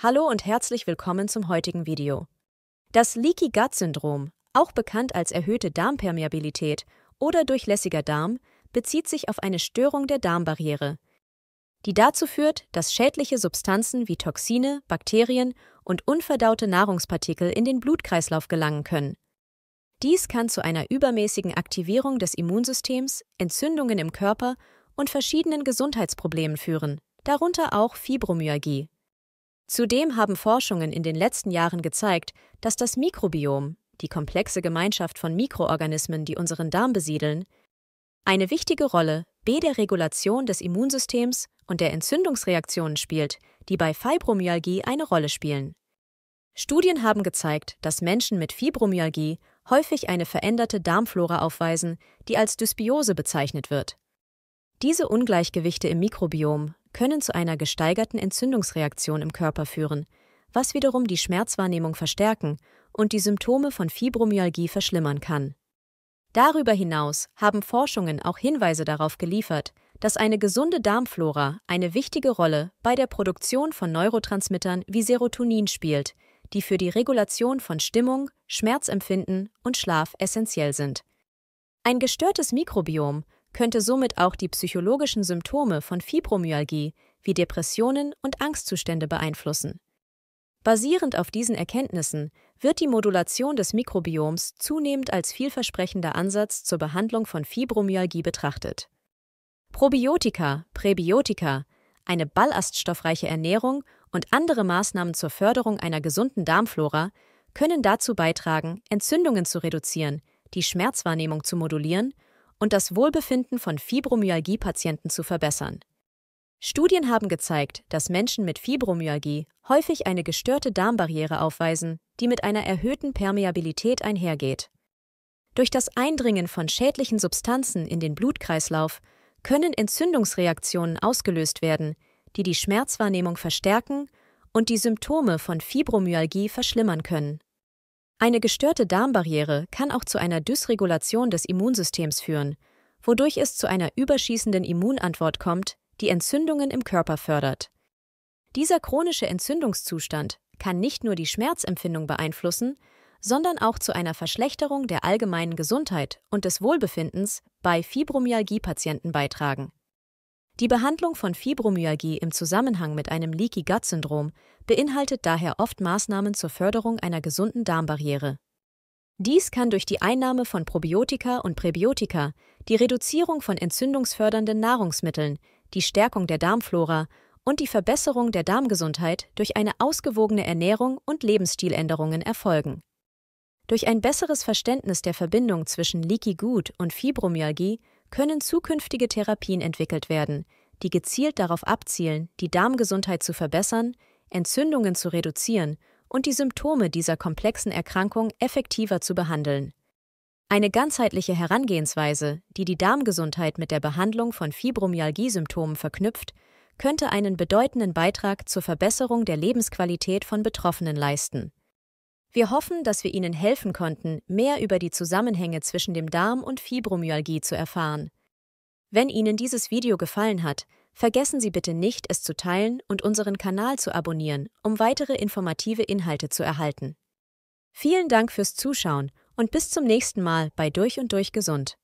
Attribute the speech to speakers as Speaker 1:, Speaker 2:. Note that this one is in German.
Speaker 1: Hallo und herzlich willkommen zum heutigen Video. Das Leaky Gut Syndrom, auch bekannt als erhöhte Darmpermeabilität oder durchlässiger Darm, bezieht sich auf eine Störung der Darmbarriere, die dazu führt, dass schädliche Substanzen wie Toxine, Bakterien und unverdaute Nahrungspartikel in den Blutkreislauf gelangen können. Dies kann zu einer übermäßigen Aktivierung des Immunsystems, Entzündungen im Körper und verschiedenen Gesundheitsproblemen führen, darunter auch Fibromyalgie, Zudem haben Forschungen in den letzten Jahren gezeigt, dass das Mikrobiom, die komplexe Gemeinschaft von Mikroorganismen, die unseren Darm besiedeln, eine wichtige Rolle b der Regulation des Immunsystems und der Entzündungsreaktionen spielt, die bei Fibromyalgie eine Rolle spielen. Studien haben gezeigt, dass Menschen mit Fibromyalgie häufig eine veränderte Darmflora aufweisen, die als Dysbiose bezeichnet wird. Diese Ungleichgewichte im Mikrobiom können zu einer gesteigerten Entzündungsreaktion im Körper führen, was wiederum die Schmerzwahrnehmung verstärken und die Symptome von Fibromyalgie verschlimmern kann. Darüber hinaus haben Forschungen auch Hinweise darauf geliefert, dass eine gesunde Darmflora eine wichtige Rolle bei der Produktion von Neurotransmittern wie Serotonin spielt, die für die Regulation von Stimmung, Schmerzempfinden und Schlaf essentiell sind. Ein gestörtes Mikrobiom könnte somit auch die psychologischen Symptome von Fibromyalgie wie Depressionen und Angstzustände beeinflussen. Basierend auf diesen Erkenntnissen wird die Modulation des Mikrobioms zunehmend als vielversprechender Ansatz zur Behandlung von Fibromyalgie betrachtet. Probiotika, Präbiotika, eine ballaststoffreiche Ernährung und andere Maßnahmen zur Förderung einer gesunden Darmflora können dazu beitragen, Entzündungen zu reduzieren, die Schmerzwahrnehmung zu modulieren und das Wohlbefinden von Fibromyalgie-Patienten zu verbessern. Studien haben gezeigt, dass Menschen mit Fibromyalgie häufig eine gestörte Darmbarriere aufweisen, die mit einer erhöhten Permeabilität einhergeht. Durch das Eindringen von schädlichen Substanzen in den Blutkreislauf können Entzündungsreaktionen ausgelöst werden, die die Schmerzwahrnehmung verstärken und die Symptome von Fibromyalgie verschlimmern können. Eine gestörte Darmbarriere kann auch zu einer Dysregulation des Immunsystems führen, wodurch es zu einer überschießenden Immunantwort kommt, die Entzündungen im Körper fördert. Dieser chronische Entzündungszustand kann nicht nur die Schmerzempfindung beeinflussen, sondern auch zu einer Verschlechterung der allgemeinen Gesundheit und des Wohlbefindens bei Fibromyalgie-Patienten beitragen. Die Behandlung von Fibromyalgie im Zusammenhang mit einem Leaky Gut Syndrom beinhaltet daher oft Maßnahmen zur Förderung einer gesunden Darmbarriere. Dies kann durch die Einnahme von Probiotika und Präbiotika, die Reduzierung von entzündungsfördernden Nahrungsmitteln, die Stärkung der Darmflora und die Verbesserung der Darmgesundheit durch eine ausgewogene Ernährung und Lebensstiländerungen erfolgen. Durch ein besseres Verständnis der Verbindung zwischen Leaky Gut und Fibromyalgie können zukünftige Therapien entwickelt werden, die gezielt darauf abzielen, die Darmgesundheit zu verbessern, Entzündungen zu reduzieren und die Symptome dieser komplexen Erkrankung effektiver zu behandeln. Eine ganzheitliche Herangehensweise, die die Darmgesundheit mit der Behandlung von Fibromyalgie-Symptomen verknüpft, könnte einen bedeutenden Beitrag zur Verbesserung der Lebensqualität von Betroffenen leisten. Wir hoffen, dass wir Ihnen helfen konnten, mehr über die Zusammenhänge zwischen dem Darm und Fibromyalgie zu erfahren. Wenn Ihnen dieses Video gefallen hat, vergessen Sie bitte nicht, es zu teilen und unseren Kanal zu abonnieren, um weitere informative Inhalte zu erhalten. Vielen Dank fürs Zuschauen und bis zum nächsten Mal bei Durch und Durch Gesund.